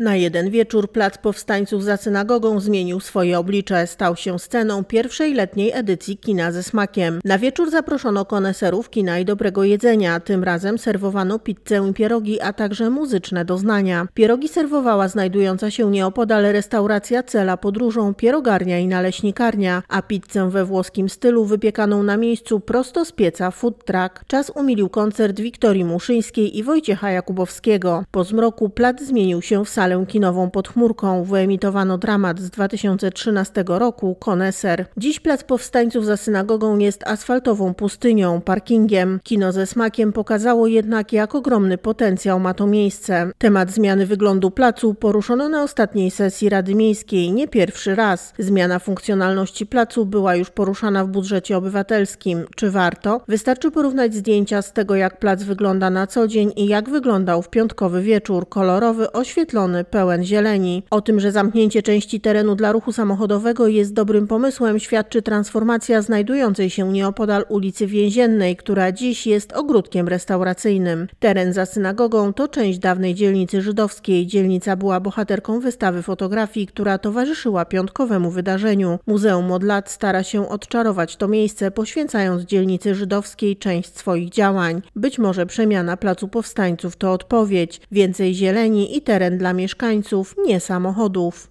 Na jeden wieczór plac powstańców za synagogą zmienił swoje oblicze. Stał się sceną pierwszej letniej edycji kina ze smakiem. Na wieczór zaproszono koneserów kina i dobrego jedzenia. Tym razem serwowano pizzę i pierogi, a także muzyczne doznania. Pierogi serwowała znajdująca się nieopodal restauracja Cela Podróżą, pierogarnia i naleśnikarnia, a pizzę we włoskim stylu wypiekaną na miejscu prosto z pieca food truck. Czas umilił koncert Wiktorii Muszyńskiej i Wojciecha Jakubowskiego. Po zmroku plac zmienił się w salę salę kinową pod chmurką wyemitowano dramat z 2013 roku Koneser. Dziś plac powstańców za synagogą jest asfaltową pustynią, parkingiem. Kino ze smakiem pokazało jednak, jak ogromny potencjał ma to miejsce. Temat zmiany wyglądu placu poruszono na ostatniej sesji Rady Miejskiej nie pierwszy raz. Zmiana funkcjonalności placu była już poruszana w budżecie obywatelskim. Czy warto? Wystarczy porównać zdjęcia z tego, jak plac wygląda na co dzień i jak wyglądał w piątkowy wieczór, kolorowy, oświetlony zielony, pełen zieleni. O tym, że zamknięcie części terenu dla ruchu samochodowego jest dobrym pomysłem, świadczy transformacja znajdującej się nieopodal ulicy Więziennej, która dziś jest ogródkiem restauracyjnym. Teren za synagogą to część dawnej dzielnicy żydowskiej. Dzielnica była bohaterką wystawy fotografii, która towarzyszyła piątkowemu wydarzeniu. Muzeum od lat stara się odczarować to miejsce, poświęcając dzielnicy żydowskiej część swoich działań. Być może przemiana Placu Powstańców to odpowiedź. Więcej zieleni i teren dla mieszkańców, nie samochodów.